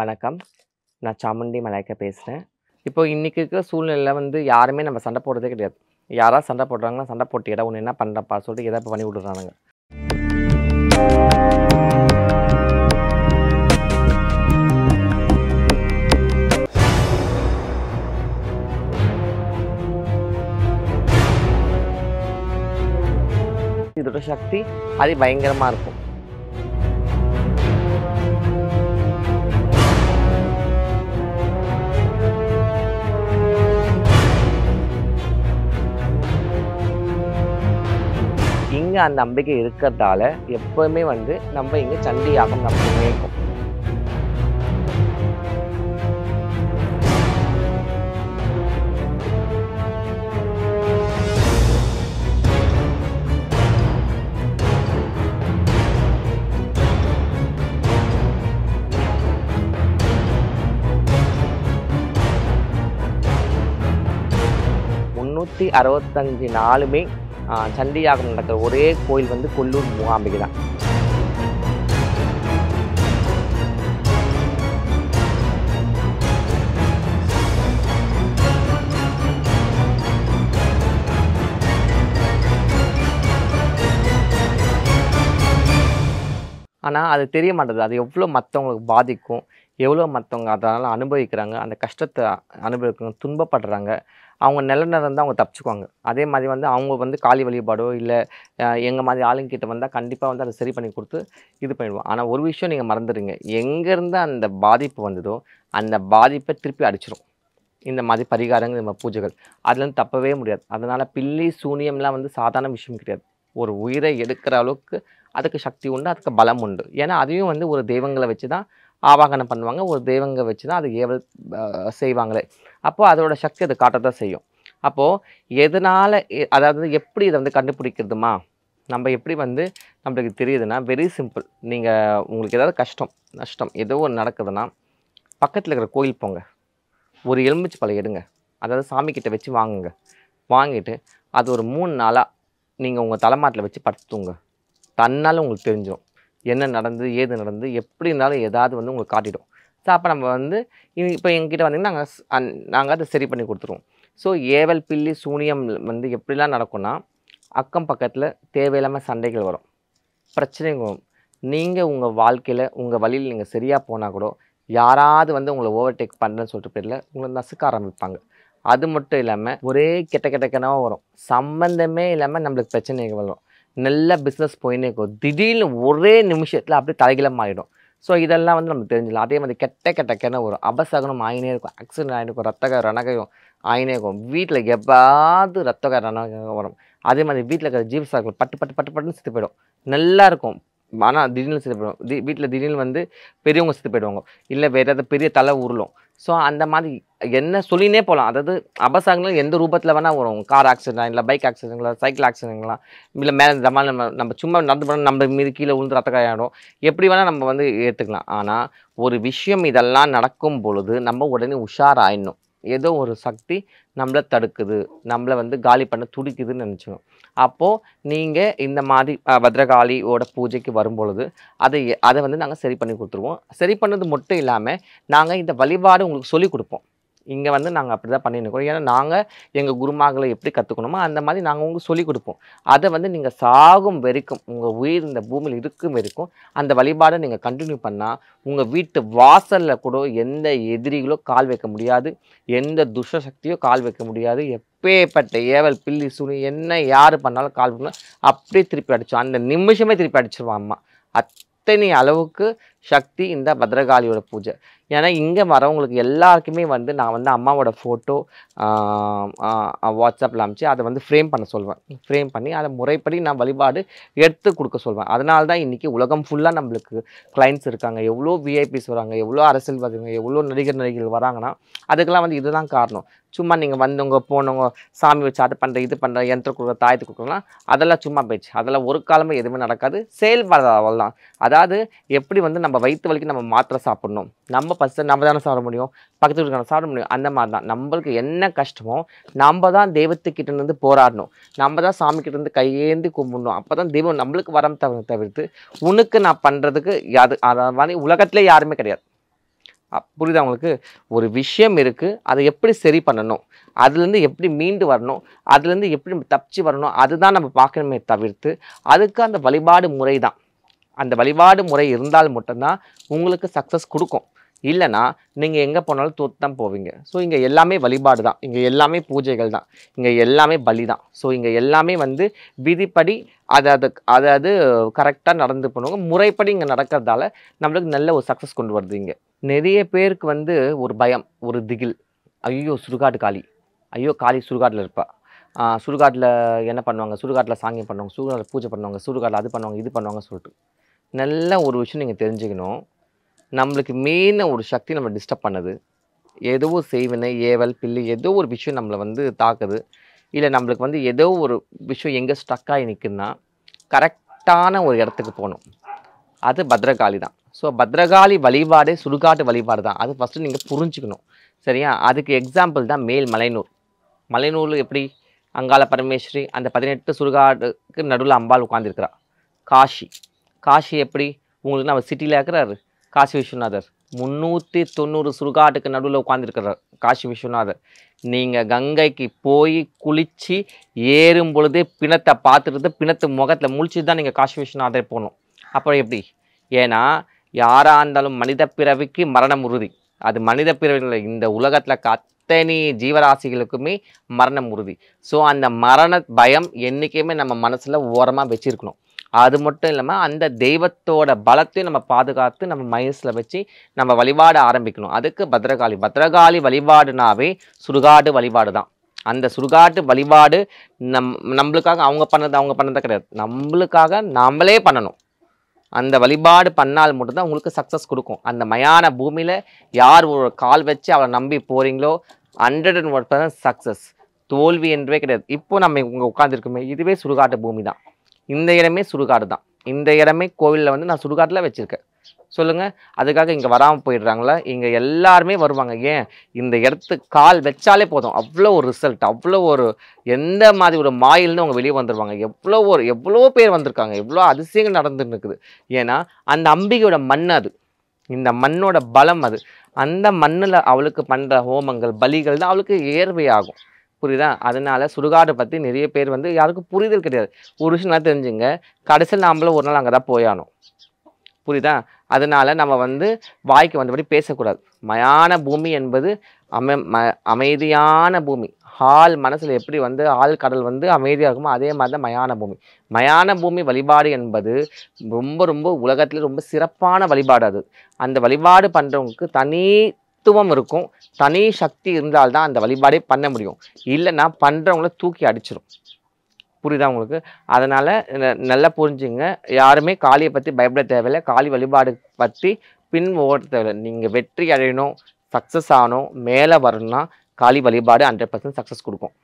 வணக்கம் நான் சாமுண்டி மலாய்க்க பேசுகிறேன் இப்போ இன்றைக்கி இருக்கிற சூழ்நிலையில் வந்து யாருமே நம்ம சண்டை போடுறதே கிடையாது யாராவது சண்டை போடுறாங்கன்னா சண்டை போட்டு இடம் ஒன்று என்ன பண்ணுறப்பா சொல்லிட்டு எதாவது பண்ணி விடுறானுங்க இதோட சக்தி அது பயங்கரமாக இருக்கும் இங்கே அந்த நம்பிக்கை இருக்கிறதால எப்போவுமே வந்து நம்ம இங்கே சண்டி யாகம் நம்ம இருக்கும் முந்நூற்றி அறுபத்தஞ்சு நாளுமே சண்டி யாகம் நடக்கிற ஒரே கோயில் வந்து கொல்லூர் மூகாம்பிகை தான் ஆனால் அது தெரிய மாட்டேது அது எவ்வளோ மற்றவங்களுக்கு பாதிக்கும் எவ்வளோ மற்றவங்க அதனால் அனுபவிக்கிறாங்க அந்த கஷ்டத்தை அனுபவிக்கிறாங்க துன்பப்படுறாங்க அவங்க நிலநடந்தால் அவங்க தப்பிச்சுக்குவாங்க அதே மாதிரி வந்து அவங்க வந்து காலி வழிபாடோ இல்லை எங்கள் மாதிரி ஆளுங்கிட்ட வந்தால் கண்டிப்பாக வந்து அதை சரி பண்ணி கொடுத்து இது பண்ணிடுவோம் ஆனால் ஒரு விஷயம் நீங்கள் மறந்துடுங்க எங்கேருந்து அந்த பாதிப்பு வந்ததோ அந்த பாதிப்பை திருப்பி அடிச்சிடும் இந்த மாதிரி பரிகாரங்கள் நம்ம பூஜைகள் அதுலேருந்து தப்பவே முடியாது அதனால் பில்லி சூனியம்லாம் வந்து சாதாரண விஷயம் கிடையாது ஒரு உயிரை எடுக்கிற அளவுக்கு அதுக்கு சக்தி உண்டு அதுக்கு பலம் உண்டு ஏன்னா அதையும் வந்து ஒரு தெய்வங்களை வச்சு தான் ஆவாகனம் பண்ணுவாங்க ஒரு தெய்வங்க வச்சு தான் அது ஏவல் செய்வாங்களே அப்போது அதோட சக்தி அது காட்டத்தான் செய்யும் அப்போது எதனால் அதாவது எப்படி இதை வந்து கண்டுபிடிக்கிறதுமா நம்ம எப்படி வந்து நம்மளுக்கு தெரியுதுன்னா வெரி சிம்பிள் நீங்கள் உங்களுக்கு ஏதாவது கஷ்டம் நஷ்டம் ஏதோ ஒன்று நடக்குதுன்னா பக்கத்தில் இருக்கிற கோயில் போங்க ஒரு எலும்பிச்சு பழம் எடுங்க அதாவது சாமிக்கிட்ட வச்சு வாங்குங்க வாங்கிட்டு அது ஒரு மூணு நாளாக நீங்கள் உங்கள் தலைமாட்டில் வச்சு படுத்துங்க தன்னால் உங்களுக்கு தெரிஞ்சிடும் என்ன நடந்தது ஏது நடந்தது எப்படி இருந்தாலும் ஏதாவது வந்து உங்களுக்கு காட்டிடும் ஸோ அப்போ நம்ம வந்து இப்போ எங்கிட்ட வந்தீங்கன்னா நாங்கள் நாங்கள் அதை சரி பண்ணி கொடுத்துருவோம் ஸோ ஏவல் பில்லி சூனியம் வந்து எப்படிலாம் நடக்கும்னா அக்கம் பக்கத்தில் தேவையில்லாமல் சண்டைகள் வரும் பிரச்சனைகள் வரும் நீங்கள் உங்கள் வாழ்க்கையில் உங்கள் வழியில் நீங்கள் சரியாக போனால் கூட யாராவது வந்து உங்களை ஓவர்டேக் பண்ணுறேன்னு சொல்லிட்டு பேரில் உங்களை நசுக்க ஆரம்பிப்பாங்க அது மட்டும் இல்லாமல் ஒரே கெட்ட கெட்ட கெட்டக்கெனவாக வரும் சம்மந்தமே இல்லாமல் நம்மளுக்கு பிரச்சனைகள் வரும் நல்ல பிஸ்னஸ் போயின்னே இருக்கும் திடீர்னு ஒரே நிமிஷத்தில் அப்படியே தலைகிழம ஆகிடும் ஸோ இதெல்லாம் வந்து நமக்கு தெரிஞ்சிடலாம் அதே மாதிரி கெட்ட கெட்ட கிண வரும் அபசகனம் ஆயினே இருக்கும் ஆக்சிடென்ட் ஆகிருக்கும் ரத்தக ரணகம் ஆயினே இருக்கும் வீட்டில் எப்பாவது ரத்தக ரணகம் வரும் அதே மாதிரி வீட்டில் இருக்கிற ஜீவசாக்கள் பட்டு பட்டு பட்டு பட்டுன்னு சுற்றி போயிடும் நல்லாயிருக்கும் ஆனால் திடீர்னு செத்து போயிடுவோம் தி வீட்டில் திடீர்னு வந்து பெரியவங்க செத்து போயிடுவாங்க இல்லை வேறு ஏதாவது பெரிய தலை உருளும் ஸோ அந்த மாதிரி என்ன சொல்லினே போகலாம் அதாவது அபசங்கள் எந்த ரூபத்தில் வேணால் வரும் கார் ஆக்சிடென்ட் இல்லை பைக் ஆக்சிடென்ட்களா சைக்கிள் ஆக்சிடென்ட்களா இல்லை மேலே மாதிரி நம்ம நம்ம சும்மா நடந்து போனால் நம்ம மீது கீழே விழுந்து ரத்த காயாடும் எப்படி வேணால் நம்ம வந்து ஏற்றுக்கலாம் ஆனால் ஒரு விஷயம் இதெல்லாம் நடக்கும் பொழுது நம்ம உடனே உஷாராயிடணும் ஏதோ ஒரு சக்தி நம்மளை தடுக்குது நம்மளை வந்து காலி பண்ண துடிக்குதுன்னு நினச்சிக்கணும் அப்போது நீங்கள் இந்த மாதிரி பத்ரகாளியோட பூஜைக்கு வரும்பொழுது அதை அதை வந்து நாங்கள் சரி பண்ணி கொடுத்துருவோம் சரி பண்ணது மட்டும் இல்லாமல் நாங்கள் இந்த வழிபாடு உங்களுக்கு சொல்லிக் கொடுப்போம் இங்கே வந்து நாங்கள் அப்படி தான் பண்ணிருக்கோம் ஏன்னா நாங்கள் எங்கள் குருமார்களை எப்படி கற்றுக்கணுமோ அந்த மாதிரி நாங்கள் உங்களுக்கு சொல்லிக் கொடுப்போம் அதை வந்து நீங்கள் சாகும் வரைக்கும் உங்கள் உயிர் இந்த பூமியில் இருக்கும் வரைக்கும் அந்த வழிபாடை நீங்கள் கண்டினியூ பண்ணால் உங்கள் வீட்டு வாசலில் கூட எந்த எதிரிகளோ கால் வைக்க முடியாது எந்த துஷ்ட சக்தியோ கால் வைக்க முடியாது எப் அப்பேப்பட்ட ஏவல் பில்லி சுனி என்ன யார் பண்ணாலும் கால் பண்ணாலும் அப்படியே திருப்பி அடிச்சோம் அந்த நிமிஷமே திருப்பி அடிச்சிருவான் அம்மா அத்தனை அளவுக்கு சக்தி இந்த பத்ரகாளியோட பூஜை ஏன்னா இங்கே வரவங்களுக்கு எல்லாருக்குமே வந்து நான் வந்து அம்மாவோட ஃபோட்டோ வாட்ஸ்அப்பில் அனுப்பிச்சு அதை வந்து ஃப்ரேம் பண்ண சொல்வேன் ஃப்ரேம் பண்ணி அதை முறைப்படி நான் வழிபாடு எடுத்து கொடுக்க சொல்வேன் அதனால தான் இன்றைக்கி உலகம் ஃபுல்லாக நம்மளுக்கு கிளைண்ட்ஸ் இருக்காங்க எவ்வளோ விஐபிஸ் வராங்க எவ்வளோ அரசியல்வாதிகள் எவ்வளோ நடிகர் நடிகைகள் வராங்கன்னா அதுக்கெல்லாம் வந்து இதுதான் காரணம் சும்மா நீங்கள் வந்தவங்க போனவங்க சாமி வச்சு அதை பண்ணுற இது பண்ணுற யந்திரம் கொடுக்குற தாயத்து கொடுக்குறோம்னா அதெல்லாம் சும்மா போயிடுச்சு அதெல்லாம் ஒரு காலமே எதுவுமே நடக்காது செயல்படாத தான் அதாவது எப்படி வந்து நம்ம வயிற்று வலிக்கு நம்ம மாத்திரை சாப்பிட்ணும் நம்ம ஃபஸ்ட்டு நம்ம தானே சாப்பிட முடியும் பக்கத்து வீட்டுக்கான சாப்பிட முடியும் அந்த மாதிரி தான் நம்மளுக்கு என்ன கஷ்டமோ நம்ம தான் தெய்வத்துக்கிட்டேருந்து போராடணும் நம்ம தான் சாமிக்கிட்டேருந்து கையேந்தி கும்பிடணும் அப்போ தான் தெய்வம் நம்மளுக்கு வரம் தவிர தவிர்த்து உனக்கு நான் பண்ணுறதுக்கு அது அதை மாதிரி உலகத்திலே யாருமே கிடையாது புரியுதா அவங்களுக்கு ஒரு விஷயம் இருக்குது அதை எப்படி சரி பண்ணணும் அதுலேருந்து எப்படி மீண்டு வரணும் அதுலேருந்து எப்படி தப்பிச்சு வரணும் அதுதான் நம்ம பார்க்கணுமே தவிர்த்து அதுக்கு அந்த வழிபாடு முறை தான் அந்த வழிபாடு முறை இருந்தால் மட்டும்தான் உங்களுக்கு சக்ஸஸ் கொடுக்கும் இல்லைனா நீங்கள் எங்கே போனாலும் தோற்று தான் போவீங்க ஸோ இங்கே எல்லாமே வழிபாடு தான் இங்கே எல்லாமே பூஜைகள் தான் இங்கே எல்லாமே பலி தான் ஸோ இங்கே எல்லாமே வந்து விதிப்படி அதை அது அதை அது கரெக்டாக நடந்து பண்ணுவாங்க முறைப்படி இங்கே நடக்கிறதால நம்மளுக்கு நல்ல ஒரு சக்ஸஸ் கொண்டு வருது இங்கே நிறைய பேருக்கு வந்து ஒரு பயம் ஒரு திகில் ஐயோ சுடுகாடு காளி ஐயோ காளி சுடுகாட்டில் இருப்பாள் சுடுகாட்டில் என்ன பண்ணுவாங்க சுடுகாட்டில் சாங்கியம் பண்ணுவாங்க சுடுகாட்டில் பூஜை பண்ணுவாங்க சுடுகாட்டில் அது பண்ணுவாங்க இது பண்ணுவாங்கன்னு சொல்லிட்டு நல்ல ஒரு விஷயம் நீங்கள் தெரிஞ்சுக்கணும் நம்மளுக்கு மெயினாக ஒரு சக்தி நம்ம டிஸ்டர்ப் பண்ணுது ஏதோ ஒரு செய்வினை ஏவல் பில்லு ஏதோ ஒரு விஷயம் நம்மளை வந்து தாக்குது இல்லை நம்மளுக்கு வந்து ஏதோ ஒரு விஷயம் எங்கே ஸ்டக்காகி ஆகி நிற்குன்னா கரெக்டான ஒரு இடத்துக்கு போகணும் அது பத்ரகாளி தான் ஸோ பத்ரகாளி வழிபாடு சுடுகாட்டு வழிபாடு தான் அது ஃபஸ்ட்டு நீங்கள் புரிஞ்சுக்கணும் சரியா அதுக்கு எக்ஸாம்பிள் தான் மேல் மலைநூர் மலைநூரில் எப்படி அங்காள பரமேஸ்வரி அந்த பதினெட்டு சுடுகாடுக்கு நடுவில் அம்பாள் உட்காந்துருக்கிறா காஷி காஷி எப்படி உங்களுக்கு நம்ம சிட்டியில் இருக்கிறாரு காசி விஸ்வநாதர் முந்நூற்றி தொண்ணூறு சுடுகாட்டுக்கு நடுவில் உட்காந்துருக்கிறார் காசி விஸ்வநாதர் நீங்கள் கங்கைக்கு போய் குளித்து ஏறும் பொழுது பிணத்தை பார்த்துட்டு பிணத்து முகத்தில் முழிச்சு தான் நீங்கள் காசி விஸ்வநாதர் போகணும் அப்புறம் எப்படி ஏன்னா யாராக இருந்தாலும் மனித பிறவிக்கு மரணம் உறுதி அது மனித பிறவி இந்த உலகத்தில் அத்தனை ஜீவராசிகளுக்குமே மரணம் உறுதி ஸோ அந்த மரண பயம் என்றைக்குமே நம்ம மனசில் ஓரமாக வச்சுருக்கணும் அது மட்டும் இல்லாமல் அந்த தெய்வத்தோட பலத்தையும் நம்ம பாதுகாத்து நம்ம மயசில் வச்சு நம்ம வழிபாட ஆரம்பிக்கணும் அதுக்கு பத்ரகாளி பத்ரகாளி வழிபாடுனாவே சுடுகாடு வழிபாடு தான் அந்த சுடுகாட்டு வழிபாடு நம் நம்மளுக்காக அவங்க பண்ணது அவங்க பண்ணதாக கிடையாது நம்மளுக்காக நாமளே பண்ணணும் அந்த வழிபாடு பண்ணால் மட்டும்தான் உங்களுக்கு சக்ஸஸ் கொடுக்கும் அந்த மயான பூமியில் யார் ஒரு கால் வச்சு அவளை நம்பி போகிறீங்களோ hundred and one percent success தோல்வி என்றே கிடையாது இப்போ நம்ம இங்கே உட்காந்துருக்குமே இதுவே சுடுகாட்டு பூமி தான் இந்த இடமே சுடுகாடு தான் இந்த இடமே கோவிலில் வந்து நான் சுடுகாட்டில் வச்சுருக்கேன் சொல்லுங்கள் அதுக்காக இங்கே வராமல் போயிடுறாங்களா இங்கே எல்லாருமே வருவாங்க ஏன் இந்த இடத்து கால் வச்சாலே போதும் அவ்வளோ ஒரு ரிசல்ட் அவ்வளோ ஒரு எந்த மாதிரி ஒரு மாயில்னு அவங்க வெளியே வந்துடுவாங்க எவ்வளோ ஒரு எவ்வளோ பேர் வந்திருக்காங்க எவ்வளோ அதிசயங்கள் நடந்துட்டு இருக்குது ஏன்னா அந்த அம்பிகையோட மண் அது இந்த மண்ணோட பலம் அது அந்த மண்ணில் அவளுக்கு பண்ணுற ஹோமங்கள் பலிகள் தான் அவளுக்கு ஏர்வையாகும் புரியுதா அதனால் சுடுகாடு பற்றி நிறைய பேர் வந்து யாருக்கும் புரிதல் கிடையாது ஒரு விஷயம் நல்லா தெரிஞ்சுங்க கடைசியில் நாம்பளும் ஒரு நாள் அங்கே தான் போயானோம் புரியுதா அதனால் நம்ம வந்து வாய்க்கு வந்தபடி பேசக்கூடாது மயான பூமி என்பது அமை ம அமைதியான பூமி ஆள் மனசில் எப்படி வந்து ஆள் கடல் வந்து அமைதியாக இருக்குமோ அதே மாதிரி தான் மயான பூமி மயான பூமி வழிபாடு என்பது ரொம்ப ரொம்ப உலகத்தில் ரொம்ப சிறப்பான வழிபாடு அது அந்த வழிபாடு பண்ணுறவங்களுக்கு தனி தத்துவம் இருக்கும் தனி சக்தி இருந்தால்தான் அந்த வழிபாடே பண்ண முடியும் இல்லைன்னா பண்ணுறவங்கள தூக்கி அடிச்சிடும் புரியுதா உங்களுக்கு அதனால் நல்லா புரிஞ்சுங்க யாருமே காளியை பற்றி பயப்பட தேவையில்லை காளி வழிபாடு பற்றி பின் ஓட தேவையில்லை நீங்கள் வெற்றி அடையணும் சக்ஸஸ் ஆகணும் மேலே வரணும்னா காளி வழிபாடு ஹண்ட்ரட் பர்சன்ட் சக்ஸஸ் கொடுக்கும்